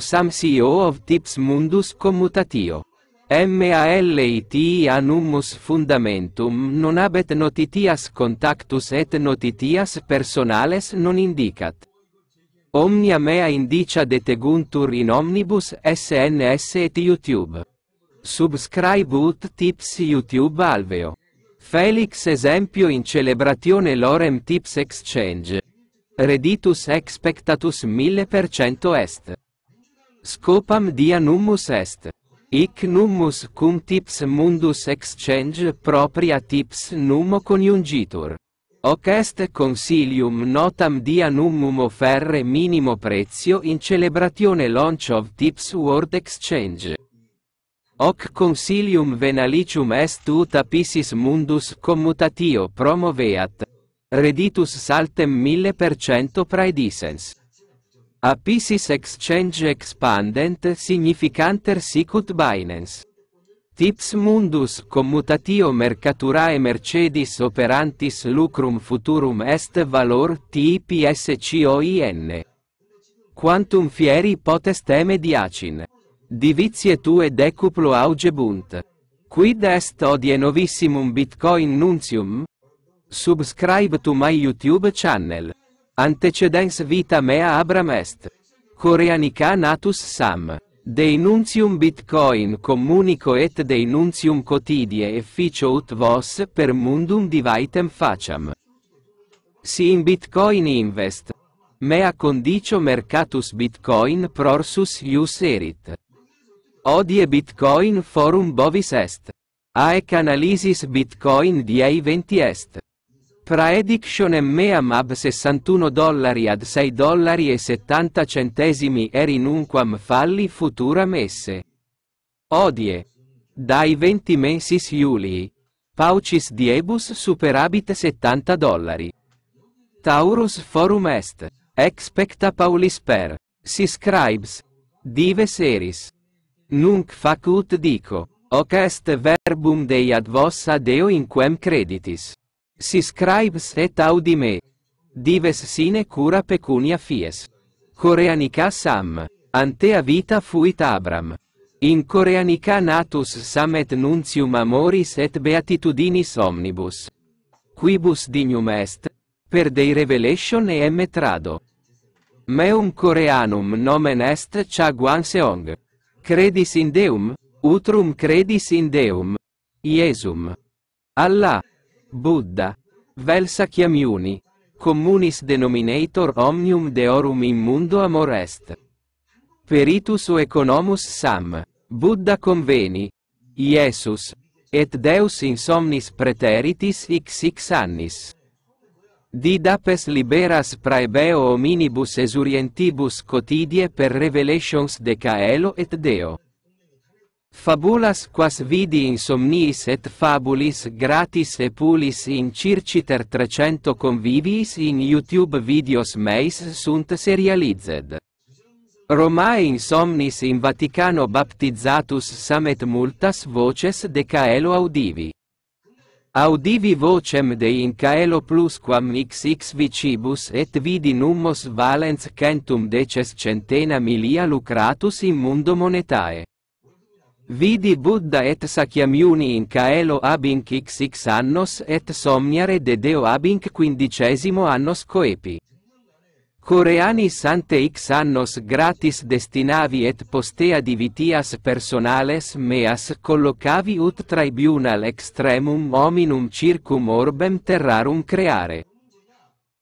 Sam CEO of Tips Mundus Commutatio. MALIT annumus fundamentum non habet notitias contactus et notitias personales non indicat. Omnia mea indicia deteguntur in omnibus SNS et YouTube. Subscribe ut tips YouTube alveo. Felix esempio in celebrazione lorem tips exchange. Reditus expectatus 1000% est. scopam dia nummus est. Ic nummus cum tips mundus exchange propria tips numo coniungitur. Hoc est consilium notam dia nummum offerre minimo prezio in celebratione launch of tips world exchange. Hoc consilium venalicium est ut apisis mundus commutatio promoveat. Reditus saltem mille percento praedisens. A Pieces Exchange Expandent Significanter Sicut Binance. Tips mundus commutatio mercaturae mercedis operantis lucrum futurum est valor TIPSCOIN. Quantum fieri potest mediacin. Divizie tue decuplo augebunt. Quid est odie novissimum Bitcoin nuntium? Subscribe to my YouTube channel. Antecedens vita mea Abram est. Coreanica natus sam. Dei nuntium bitcoin communico et dei nuntium quotidie efficio ut vos per mundum divitem faciam. Si in bitcoin invest. Mea condicio mercatus bitcoin prorsus ius erit. Odie bitcoin forum bovis est. Aec analisis bitcoin diei venti est. Praediction meamab 61 dollari ad 6 dollari e 70 centesimi erinunquam falli futura messe. Odie. Dai 20 mensis Iulii. Paucis diebus superabit 70 dollari. Taurus forum est. Expecta Paulis per. Si scribes. Dive seris. Nunc facut dico. Hoc est verbum Dei ad vos adeo in quem creditis. Si scribes et audi me. Dives sine cura pecunia fies. Coreanica sam. Antea vita fuit Abram. In coreanica natus sam et nuntium amoris et beatitudinis omnibus. Quibus dignum est, per dei revelation e emme trado. Meum coreanum nomen est cha guan seong. Credis in Deum, utrum credis in Deum. Iesum. Allah. Buddha, vel sacchiamiuni, communis denominator omnium deorum in mundo amor est. Peritus o economus sam, Buddha conveni, Iesus, et Deus in somnis preteritis xx annis. Didapes liberas praebeo hominibus esurientibus cotidie per revelations de Caelo et Deo. Fabulas quas vidi in somnis et fabulis gratis e pulis in circiter 300 convivis in YouTube videos meis sunt serialized. Romae in somnis in Vaticano baptizatus samet multas voces de caelo audivi. Audivi vocem de in caelo plus quam xx vicibus et vidi nummos valens centum deces centena milia lucratus in mundo monetae. Vidi Buddha et Sakyamuni in Kaelo abinc xx annos et somniare de Deo abinc quindicesimo annos coepi. Coreani sante x annos gratis destinavi et postea divitias personales meas collocavi ut tribunal extremum hominum circum orbem terrarum creare.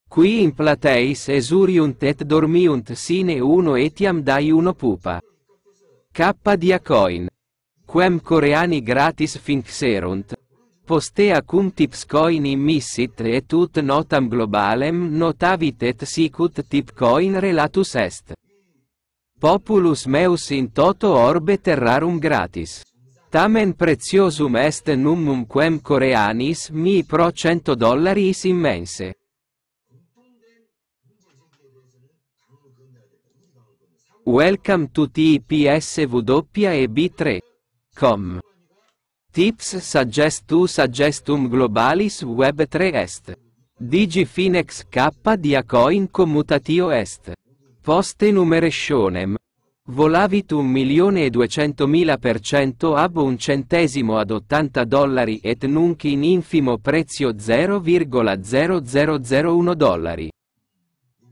Qui in plateis esuriunt et dormiunt sine uno etiam dai uno pupa. K diacoin. quem coreani gratis finxerunt, postea cum tips coin immissit et ut notam globalem notavit et sicut tip coin relatus est. Populus meus in toto orbe terrarum gratis. Tamen preciosum est numum quem coreanis mi pro cento dollaris immense. Welcome to tpsweb 3 Com. Tips to suggestum globalis web 3 est. Digifinex K dia coin commutatio est. Poste numerationem. Volavit un milione e duecentomila per cento ab un centesimo ad 80 dollari et nunc in infimo prezio 0,0001 dollari.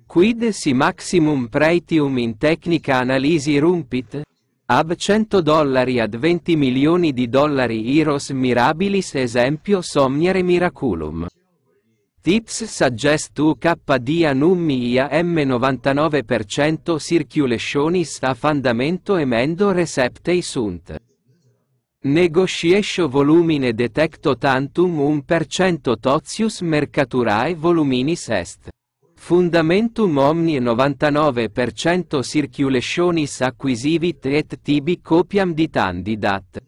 Quid si maximum pretium in tecnica analisi rumpit? Ab 100 dollari ad 20 milioni di dollari Iros mirabilis esempio somniere miraculum. Tips suggest to KD NUMMI ia M99% circulationis a fandamento emendo receptei sunt. Negotiatio volumine detecto tantum 1% totius mercaturae voluminis est. Fundamentum omni 99% circulationis acquisivit et tibi copiam ditandidat.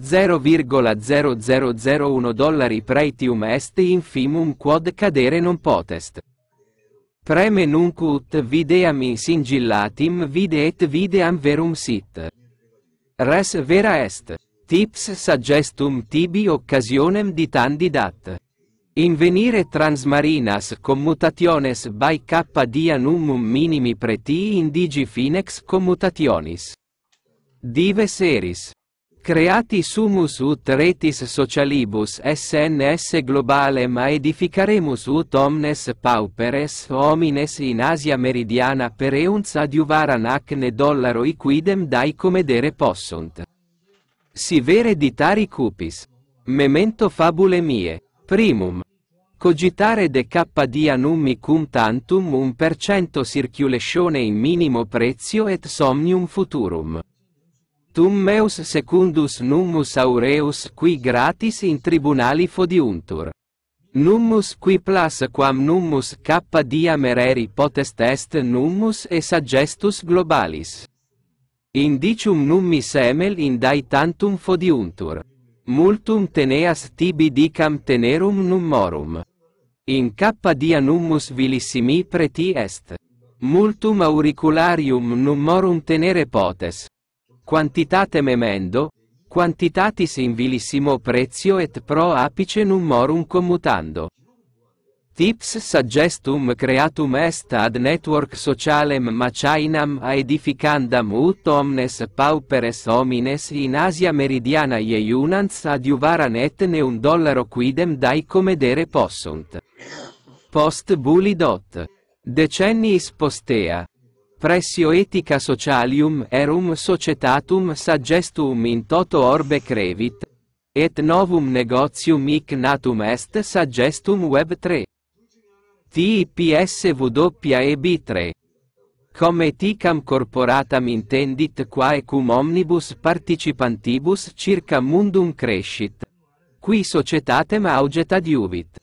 0,0001 dollari pretium est infimum quod cadere non potest. Preme nunc ut videam in singillatim vide et videam verum sit. Res vera est. Tips suggestum tibi occasionem ditandidat. Invenire transmarinas commutationes by K dia numum minimi pretii indigi finex commutationis. Dive seris. Creati sumus ut retis socialibus SNS globalem edificaremus ut omnes pauperes homines in Asia meridiana per eunz adiuvaran acne dollaro equidem dai comedere possunt. Si vere ditari cupis. Memento fabule mie. Primum. Cogitare de kd nummi cum tantum un per circulatione in minimo prezio et somnium futurum. Tum meus secundus nummus aureus qui gratis in tribunali fodiuntur. Nummus qui plus quam nummus kd mereri potest est nummus e sagestus globalis. Indicium nummi semel in dai tantum fodiuntur. multum teneas tibi dicam tenerum nummorum. In cappa dia nummus vilissimi preti est. Multum auricularium nummorum tenere potes. Quantitate memendo, quantitatis in vilissimo prezio et pro apice nummorum commutando. Tips suggestum creatum est ad network socialem machainam edificandam ut omnes pauperes homines in Asia meridiana ieiunans adiuvaran et neum dollaro quidem dai comedere possunt. Post bulli dot. Decenniis postea. Pressio etica socialium erum societatum suggestum in toto orbe crevit, et novum negotium hic natum est suggestum web 3. TIPSWEB3. Com et corporatam intendit quae cum omnibus participantibus circa mundum crescit. Qui societatem auget adiuvit.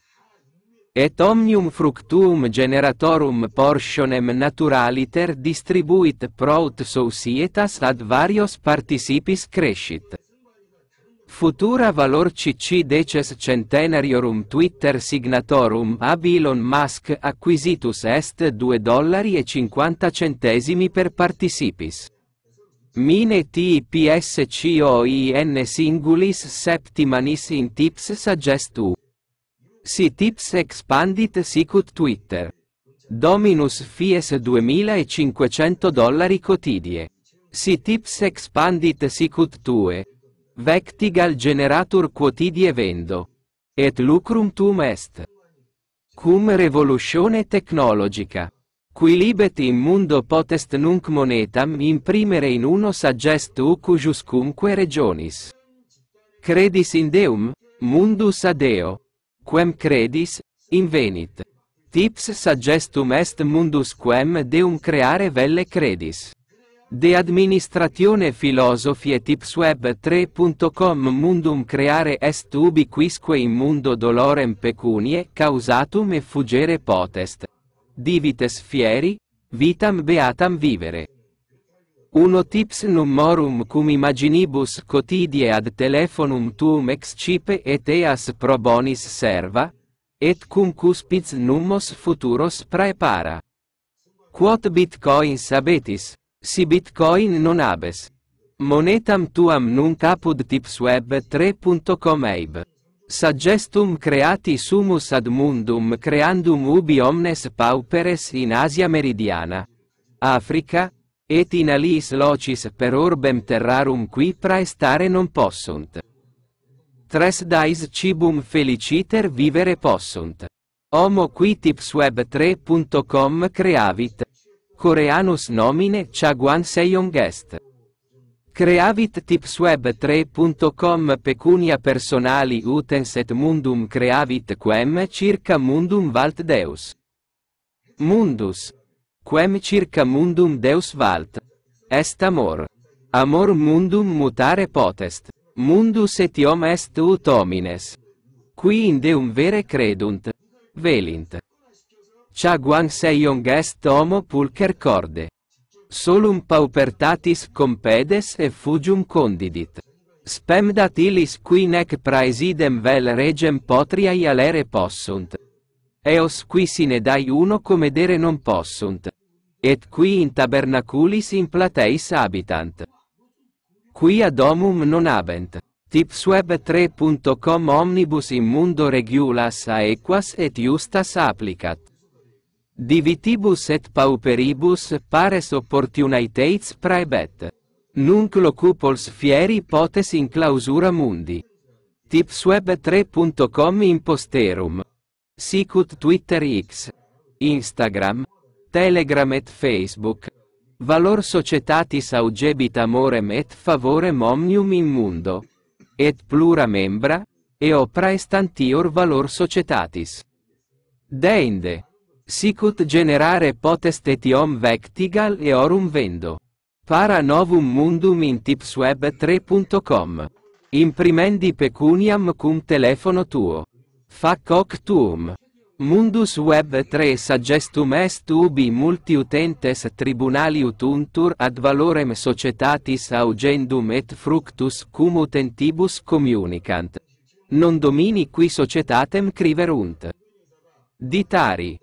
Et omnium fructuum generatorum portionem naturaliter distribuit prout societas ad varios participis crescit. Futura valor CC deces centenariorum Twitter signatorum ab Elon Musk acquisitus est 2 dollari e 50 centesimi per participis. Mine tips TIPSCOIN singulis septimanis in tips suggestu. u. Si tips expandit sicut Twitter. Dominus fies 2500 dollari cotidie. Si tips expandit sicut tue, Vectigal generatur quotidie vendo. Et lucrum tum est. Cum revolutione tecnologica. Qui libet in mundo potest nunc monetam imprimere in uno saggest uc cumque regionis. Credis in Deum, mundus ad Deo. Quem credis, invenit. Tips saggestum est mundus quem Deum creare velle credis. De administratione filosofie tipsweb 3.com mundum creare est ubiquisque in mundo dolorem pecunie causatum e fugere potest. Divites fieri, vitam beatam vivere. Uno tips numorum cum imaginibus cotidie ad telefonum tuum excipe et eas pro bonis serva, et cum cuspiz numos futuros praepara. Quot bitcoins abetis? Si Bitcoin non abes. Monetam tuam nunc apud tipsweb 3.com eib. Suggestum creati sumus ad mundum creandum ubi omnes pauperes in Asia meridiana. Africa, et in aliis locis per orbem terrarum qui praestare non possunt. Tres dais cibum feliciter vivere possunt. Homo qui tipsweb 3.com creavit. Coreanus nomine Chaguan Seyong est. Creavit tips web 3.com pecunia personali utens et mundum creavit quem circa mundum valt Deus. Mundus. Quem circa mundum Deus valt. Est amor. Amor mundum mutare potest. Mundus et iom est ut homines. Qui in Deum vere credunt. Velint. Cha Guang Seiong est homo pulcher corde. Solum paupertatis compedes e fugium condidit. Spem dat ilis qui nec praesidem vel regem potriai alere possunt. Eos qui sine dai uno comedere non possunt. Et qui in tabernaculis in plateis habitant. Qui ad homum non habent. Tipsweb 3.com Omnibus in mundo regulas aequas et justas applicat. Divitibus et pauperibus pares opportunitates praebet. Nunc locupols fieri potes in clausura mundi. Tipsweb3.com imposterum. Sicut Twitter X. Instagram. Telegram et Facebook. Valor societatis augebit amorem et favorem omnium in mundo. Et plura membra, e opra estantior valor societatis. Deinde sicut generare potest etiom vectigal e orum vendo. Para novum mundum in tipsweb3.com. Imprimendi pecuniam cum telefono tuo. Fac hoc tuum. Mundus Web 3 suggestum est ubi multi utentes tribunali utuntur ad valorem societatis augendum et fructus cum utentibus communicant. Non domini qui societatem criverunt. Ditari.